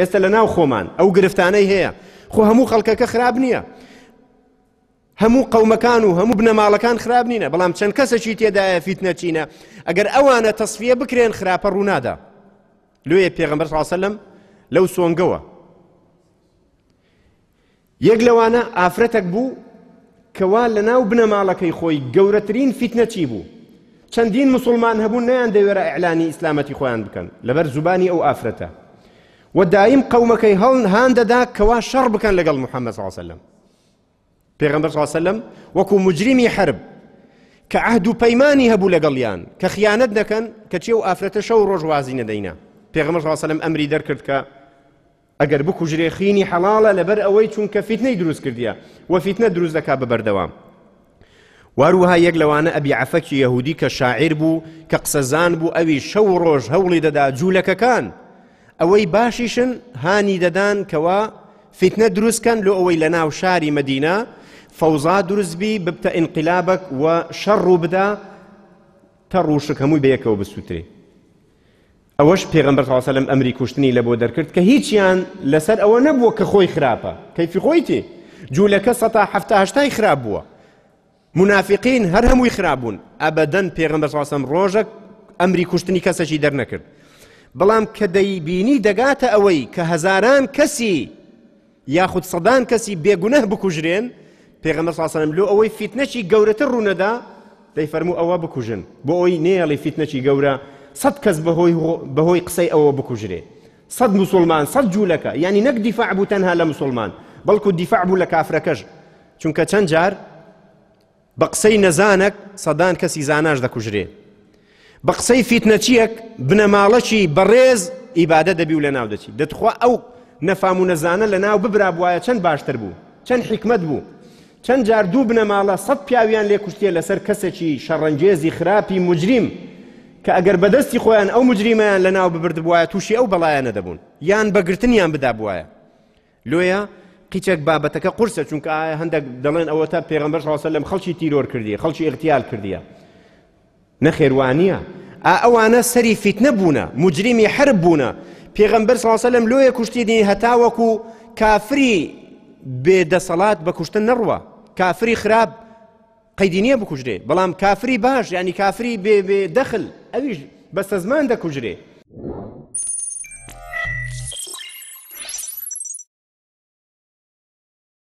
ئێستا لە ناو خۆمان ئەو گرفتانەی هەیە خۆ هەموو خەڵکەکە خراب نییە هەموو قەومەکان و هەموو بنەماڵەکان خراب نینە بەڵام چەند کەسەکی تێدایە فیت نەچینە ئەگەر ئەوانە تەسفیە بکرێن خراپە ڕوونادا لێ پێغمبەر ساسەلم لەو سۆنگەوە یەک لەوانە ئافرەتێک بوو کەوا لە ناو بنەماڵەکەی خۆی گەورەترین فیت نەچی بوو چەندین مسلمان هەبوو نیان دەوێرە ئەعلانی ئیسلامەتی خۆیان بکەن لەبەر زوبانی ئەو ئافرەتە ودائم قومك يهلن هاند دا كوا شرب كان لقال محمد صلى الله عليه وسلم پیغمبر صلى الله عليه وسلم وكو مجرمي حرب كعهد بيماني هبو لقاليان كخيانت كان كتشيو افرت شو وازين دينا پیغمبر صلى الله عليه وسلم امري دركت ك اگر بو كجري خيني حلال لبر اوي كفتنه دروز كرديا وفتنه دروز دكا ببر واروها يقلوانا ابي عفك يهودي كشاعر بو كقصزان بو أبي شو رج هولي ددا جولك كان ئەوەی باشیشن هانی دەدان کەوا فیتنە دروستکەن لە ئەوەی لە ناو شاری مدینە فەوزا دروستبی ببتە وشر و شەڕ ڕوو بدا تە ڕوشک هەمووی بەیەکەوە الله ئەوەش پێغمبەر خاوسەلم ئەمری کوشتنی لە بۆ دەرکرد کە هیچیان لەسەر ئەوە نەبووە کە خۆی خراپە کەیفی خۆیتی جوولەکە سەتاهتاهشتای خراپ بووە منافقین هەر هەمووی الله ئەبەدەن پێغمبەر ساسم ڕۆژە ئەمری کوشتنی کەسەکی دەرنەکرد بەڵام کە دەیبینی دەگاتە ئەوەی کە هەزاران کەسی یاخود سەدان کەسی بێگونەه بکوژرێن پێغەمە ساسەرم لۆ ئەوەی فیتنەچی گەورەتر ڕوونەدا دەیفەرمو ئەوە بکوژن بۆ ئەوی نێڵی فیتنەچی گەورە سەد کەس بەهۆی قسەی ئەوە بکوژرێ سەد مسلمان سەد جوولەکە ینی نەک دیفاع بوو تەنها لە مسلمان بەڵکو دیفاع بوو لە کافرەکەش چونکە چەند جار بە قسەی نەزانک سەدان کەسی زاناش دەکوژرێ بە قسەی فیتنەچیەک بنەماڵەشی بەڕێز ئیبادە دەبی و لە ناو دەچی دەتخوا ئەو نەفام و نەزانە لە ناو ببرا بواە چەند باشتر بوو چەند حکمت بوو چەند جار دوو بنەماڵە سەد پیاویان لێ کوشتێ لەسەر کەسێکی شەڕەنجێزی خراپی مجریم کە ئەگەر بەدەستی خۆیان ئەو مجریمەیان لە ناو ببرد بواە تووشی ئەو بەڵایەنە دەبوون یان بەگرتنیان بدا بواە لۆیە قیچێک بابەتەکە قورسە چونکە هەندێک دەڵێن ئەوە تا پێغمبەر خاوەسە لەم خەڵکی تیرۆر کردی خەڵکی اختیال کردیە نەخێوانە ئا ئەوانە سري فیت نەبوونە مجرمي حرب بوونە پێغەمبەر ساسەلم لۆیە کوشتی دی هەتاوەکو کافری بێدەسەڵات بە کوشتن نەڕوە کافری خراپ قەیدی نییە بکوژرێ بەڵام کافری باش كافري کافری بێ دەخل ئەویش بس زمان دەکوژرێ